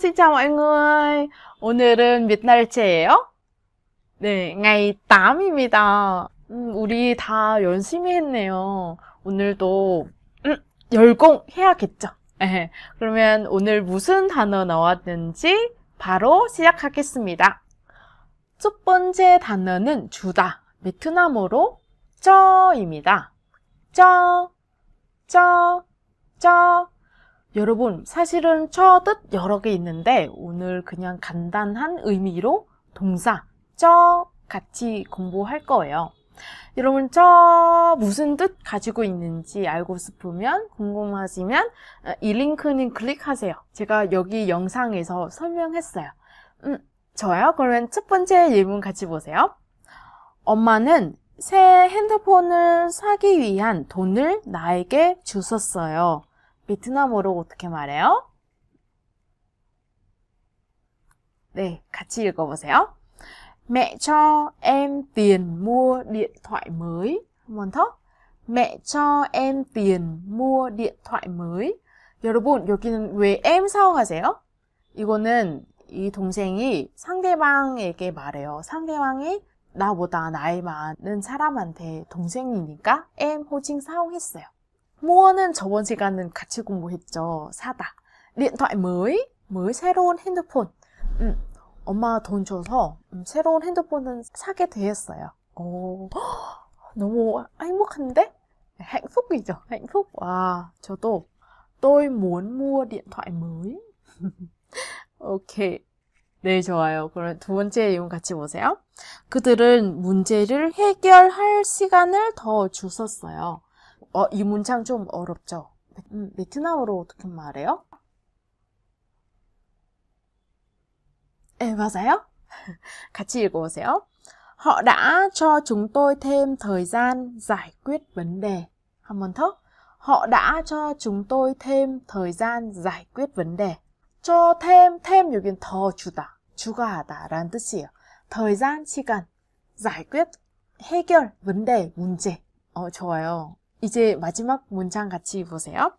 xin chào mọi người. 오늘은 몇 날째예요? 네, ngày 8입니다. 음, 우리 다 열심히 했네요. 오늘도 음, 열공해야겠죠? 네, 그러면 오늘 무슨 단어 나왔는지 바로 시작하겠습니다. 첫 번째 단어는 주다. 베트남어로 쩌입니다. 쩌, 쩌, 쩌. 여러분, 사실은 저 뜻 여러 개 있는데 오늘 그냥 간단한 의미로 동사 저 같이 공부할 거예요. 여러분, 저 무슨 뜻 가지고 있는지 알고 싶으면, 궁금하시면 어, 이 링크는 클릭하세요. 제가 여기 영상에서 설명했어요. 음, 저요? 그러면 첫 번째 예문 같이 보세요. 엄마는 새 핸드폰을 사기 위한 돈을 나에게 주셨어요. 베트남어로 어떻게 말해요? 네, 같이 읽어보세요. Mẹ cho em tiền mua điện thoại mới. 한번 더. Mẹ cho em tiền mua điện thoại mới. 여러분, 여기는 왜 m 사용하세요? 이거는 이 동생이 상대방에게 말해요. 상대방이 나보다 나이 많은 사람한테 동생이니까 m 호칭 사용했어요. 모어는 저번 시간은 같이 공부했죠. 사다. điện mới, 새로운 핸드폰. 음, 엄마 가돈 줘서 새로운 핸드폰은 사게 되었어요. 오, 너무 행복한데? 행복이죠. 행복. 와, 저도 또이 뭔 모어 ố n mua đ 오케이. 네, 좋아요. 그럼 두 번째 이용 같이 보세요. 그들은 문제를 해결할 시간을 더줬었어요 어, 이 문장 좀 어렵죠? 음, 베트남어로 어떻게 말해요? 네, 맞아요. 같이 읽어보세요. Họ đã cho chúng tôi thêm thời gian giải quyết vấn đề. 한번 더. Họ đã cho chúng tôi thêm thời gian giải quyết vấn đề. cho thêm, thêm 여긴 더 주다, 추가하다 라는 뜻이에요. thời gian, 시간, giải quyết, 해결, vấn đề, 문제. 어, 좋아요. 이제 마지막 문장 같이 보세요.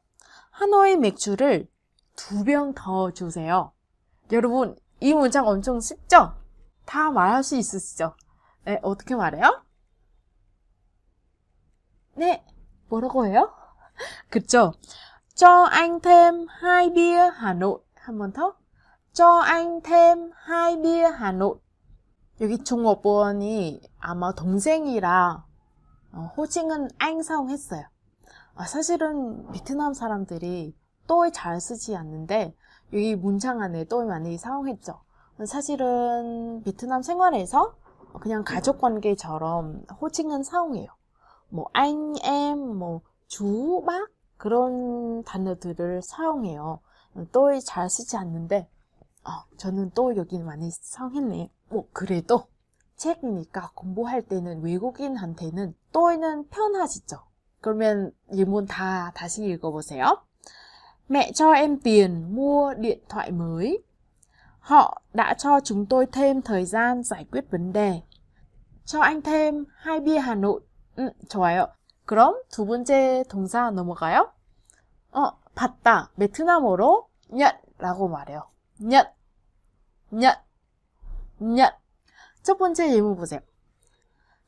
하노이 맥주를 두 병 더 주세요. 여러분, 이 문장 엄청 쉽죠? 다 말할 수 있으시죠? 네, 어떻게 말해요? 네, 뭐라고 해요? 그쵸? cho anh t h ê 한번 더. cho anh t h ê 여기 종업원이 아마 동생이라 어, 호칭은 앙사옹 했어요. 아, 사실은 베트남 사람들이 또이 잘 쓰지 않는데 여기 문장 안에 또이 많이 사용했죠. 사실은 베트남 생활에서 그냥 가족 관계처럼 호칭은 사용해요. 뭐 anh em, 뭐주막 그런 단어들을 사용해요. 또이 잘 쓰지 않는데 어, 저는 또 여기는 많이 사용했네. 뭐 그래도 책이니까 공부할 때는 외국인한테는 또이는 편하시죠? 그러면 예문 다 다시 읽어보세요. Mẹ cho em tiền mua điện thoại mới. Họ đã cho chúng tôi thêm thời gian giải quyết vấn đề. cho anh thêm hai bia Hà Nội. 음, 좋아요. 그럼 두 번째 동사 넘어가요. 어, 봤다. 베트남어로 냔라고 말해요. 냔, 냔, 냔. 첫 번째 예문 보세요.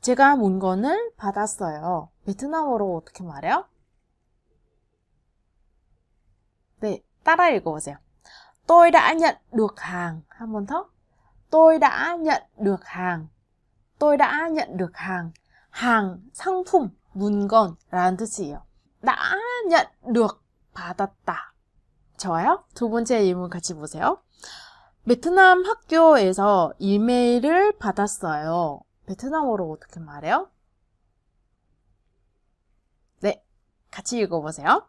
제가 문건을 받았어요. 베트남어로 어떻게 말해요? 네, 따라 읽어보세요. Tôi đã nhận được hàng. 한번 더. Tôi đã nhận được hàng. Tôi đã nhận được hàng. h 상품, 문건라는 뜻이에요. đã nhận được 받았다. 좋아요? 두 번째 예문 같이 보세요. 베트남 학교에서 이메일을 받았어요. 베트남어로 어떻게 말해요? 네, 같이 읽어보세요.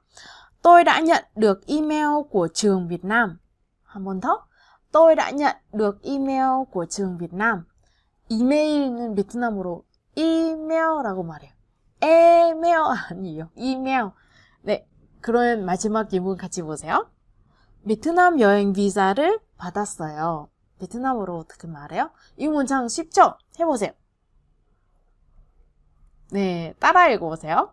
Tôi đã nhận được email của trường Việt Nam. 한번 더. Tôi đã nhận được email của trường Việt Nam. 이메일은 베트남어로 이메일이라고 말해요. 에메일 아니에요. 이메일. 네, 그런 마지막 예문 같이 보세요. 베트남 여행 비자를 받았어요. 베트남어로 어떻게 말해요? 이 문장 쉽죠? 해보세요. 네, 따라 읽어보세요.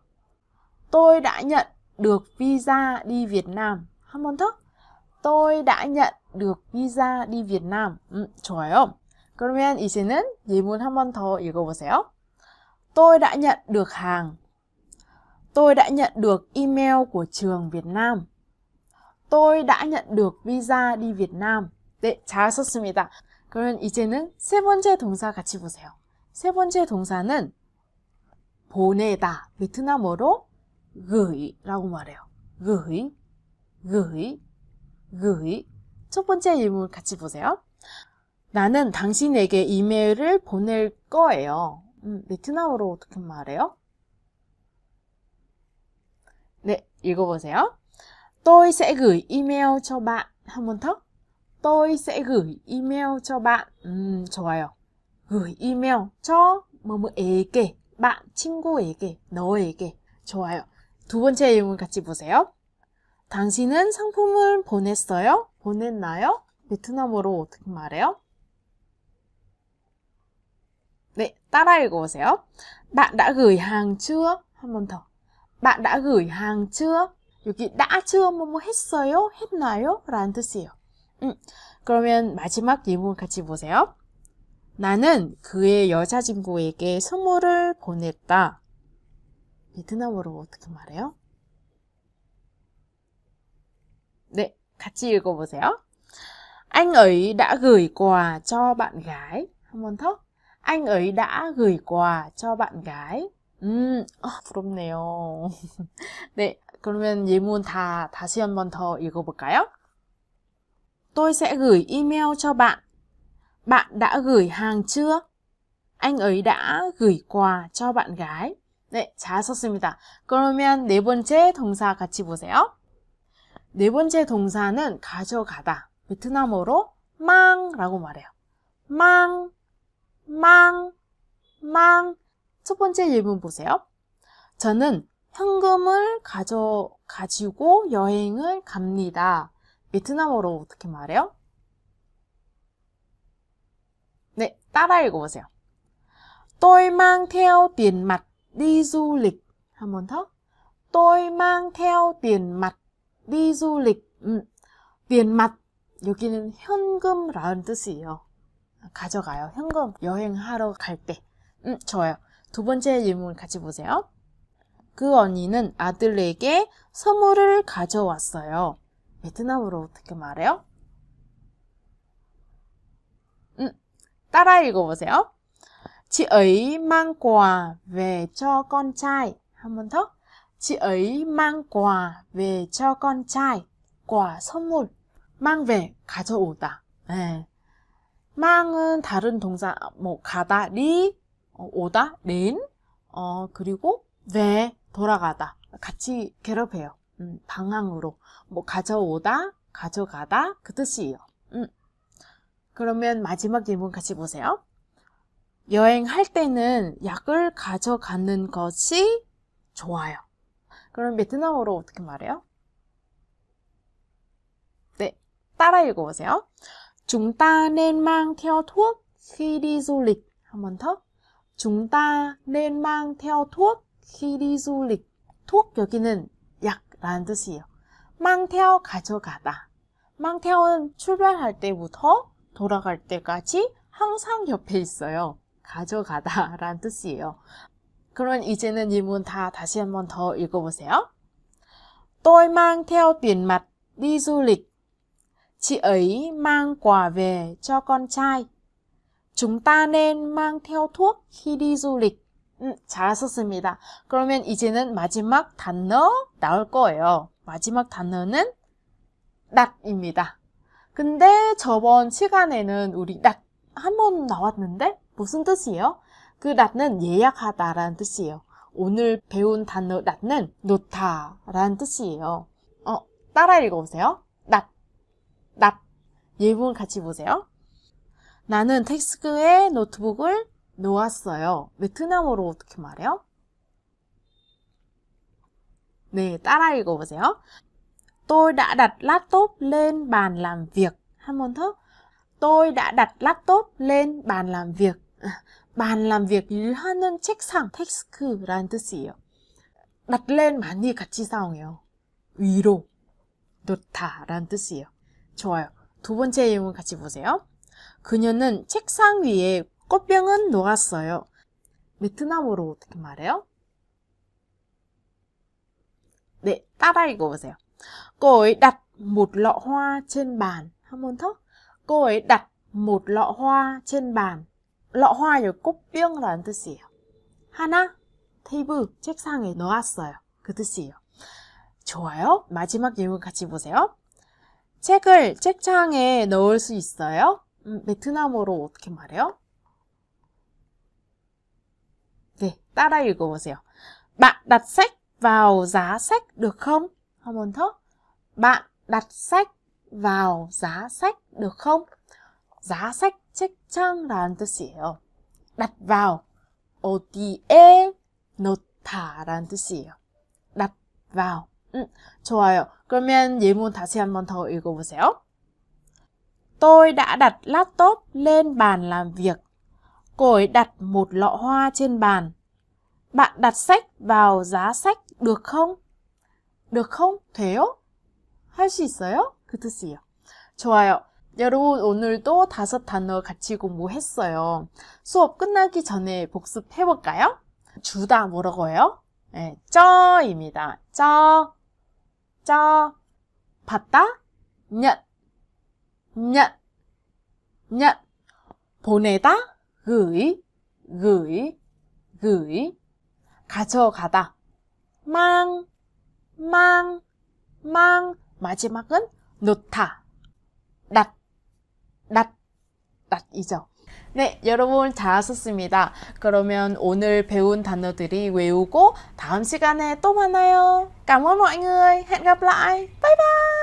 Tôi đã nhận được visa đi Việt Nam. 한번 더. Tôi đã nhận được visa đi Việt Nam. 음, 좋아요. 그러면 이제는 예문 한 번 더 읽어보세요. Tôi đã nhận được hàng. Tôi đã nhận được email của trường Việt Nam. tôi đã nhận được visa đi Việt Nam. 네, 잘썼습니다 그러면 이제는 세 번째 동사 같이 보세요. 세 번째 동사는 보내다. 베트남어로 그이라고 말해요. 그이, 그이, 그이. 첫 번째 예문 같이 보세요. 나는 당신에게 이메일을 보낼 거예요. 음, 베트남어로 어떻게 말해요? 네, 읽어보세요. Tôi sẽ gửi email cho bạn. 한번 더. Tôi sẽ gửi email cho bạn. 음, 좋아요. gửi email cho 뭐뭐에게 bạn 친구에게 너에게 좋아요. 두 번째 내용을 같이 보세요. 당신은 상품을 보냈어요? 보냈나요? 베트남어로 어떻게 말해요? 네, 따라 읽어보세요. Bạn đã gửi hàng chưa? 한번 더. Bạn đã gửi hàng chưa? 여기 나즈 뭐뭐 했어요? 했나요? 라는 뜻이에요. 음, 그러면 마지막 예문 같이 보세요. 나는 그의 여자친구에게 선물을 보냈다. 베트남어로 어떻게 말해요? 네, 같이 읽어보세요. Anh ấy đã gửi quà cho bạn gái. 한번 더. Anh ấy đã gửi quà cho bạn gái. 음, 아, 부럽네요. 네, 그러면 예문 다 다시 한번 더 읽어볼까요? Tôi sẽ gửi email cho bạn. Bạn đã gửi hàng chưa? Anh ấy đã gửi quà cho bạn gái. 네, 잘 썼습니다. 그러면 네 번째 동사 같이 보세요. 네 번째 동사는 가져가다. 베트남어로 망라고 말해요. 망, 망, 망. 첫 번째 예문 보세요. 저는 현금을 가져, 가지고 여행을 갑니다. 베트남어로 어떻게 말해요? 네, 따라 읽어보세요. Tôi mang theo tiền mặt đi du lịch. 한번 더. Tôi mang theo tiền mặt đi du lịch. 음, tiền mặt 여기는 현금라는 뜻이에요. 가져가요. 현금 여행하러 갈 때. 음, 좋아요. 두 번째 질문 같이 보세요. 그 언니는 아들에게 선물을 가져왔어요. 베트남어로 어떻게 말해요? 음, 따라 읽어보세요. Chị ấy mang 한번 더. Chị ấy mang q 선물. m a 가져오다. 네. 망은 다른 동사 뭐 가다리 어, 오다 낸 어, 그리고 왜 돌아가다 같이 괴롭혀요. 음, 방향으로 뭐 가져오다, 가져가다 그 뜻이에요. 음. 그러면 마지막 질문 같이 보세요. 여행할 때는 약을 가져가는 것이 좋아요. 그럼 베트남어로 어떻게 말해요? 네, 따라 읽어보세요. 중단 ú 망테어 a 시리 n m 한번 더. 중단 ú 망테어 a 키리솔릭 톡 여기는 약라는 뜻이에요. 망태어 가져가다. 망태어는 출발할 때부터 돌아갈 때까지 항상 옆에 있어요. 가져가다 라는 뜻이에요. 그럼 이제는 이 문 다 다시 한 번 더 읽어보세요. Tôi mang theo tiền mặt đi du lịch. Chị ấy mang quà về cho con trai. Chúng ta nên mang theo thuốc khi đi du lịch. 음, 잘하셨습니다. 그러면 이제는 마지막 단어 나올 거예요. 마지막 단어는 낙입니다. 근데 저번 시간에는 우리 낙한번 나왔는데 무슨 뜻이에요? 그낙는 예약하다라는 뜻이에요. 오늘 배운 단어 낙는 놓다라는 뜻이에요. 어, 따라 읽어보세요. 낙, 낙. 예문 같이 보세요. 나는 텍스크에 노트북을 놓았어요. 베트남어로 어떻게 말해요? 네, 따라 읽어보세요. Tôi đã đặt laptop lên bàn làm việc. 한번 더. Tôi đã đặt laptop lên bàn làm việc. 만 làm việc 일하는 책상, 데스크라는 뜻이에요. đặt lên 많이 같이 사용해요. 위로 놓다라는 뜻이에요. 좋아요. 두 번째 예문 같이 보세요. 그녀는 책상 위에 꽃병은 녹았어요. 베트남어로 어떻게 말해요? 네, 따라 읽어보세요. 꼬이 ấy đặt một lọ hoa trên bàn. 한번 더. 꼬이 ấy đặt một lọ hoa trên bàn. lọ h 꽃병이라는 뜻이에요. 하나, 테이블, 책상에 놓았어요. 그 뜻이에요. 좋아요. 마지막 예문 같이 보세요. 책을 책장에 넣을 수 있어요? 음, 베트남어로 어떻게 말해요? ta đây của một xỉu bạn đặt sách vào giá sách được không không muốn thốt bạn đặt sách vào giá sách được không giá sách tôi 뜻이에요 đặt vào 어디에 tôi 뜻이에요 đặt vào 음, 좋아요 그러면 예문 다시 한번 더 읽어보세요 Tôi đã đặt laptop lên bàn làm việc. Cô ấy đặt một lọ hoa trên bàn. bạn đặt sách vào giá sách được không? được không? 돼요? 할 수 있어요? 그 뜻이에요. 좋아요. 여러분 오늘도 다섯 단어 같이 공부했어요. 수업 끝나기 전에 복습해볼까요? 주다 뭐라고 해요? 네, 쪄입니다. 쪄, 쪄, 봤다 냐, 냐, 냐, 보내다, 그이, 그이, 그이, 가져가다. 망, 망, 망. 마지막은 놓다. 낫, 낫, 낫이죠. 네, 여러분 잘하셨습니다 그러면 오늘 배운 단어들이 외우고 다음 시간에 또 만나요. 감 ả m ơn mọi n 이 ư 이 i h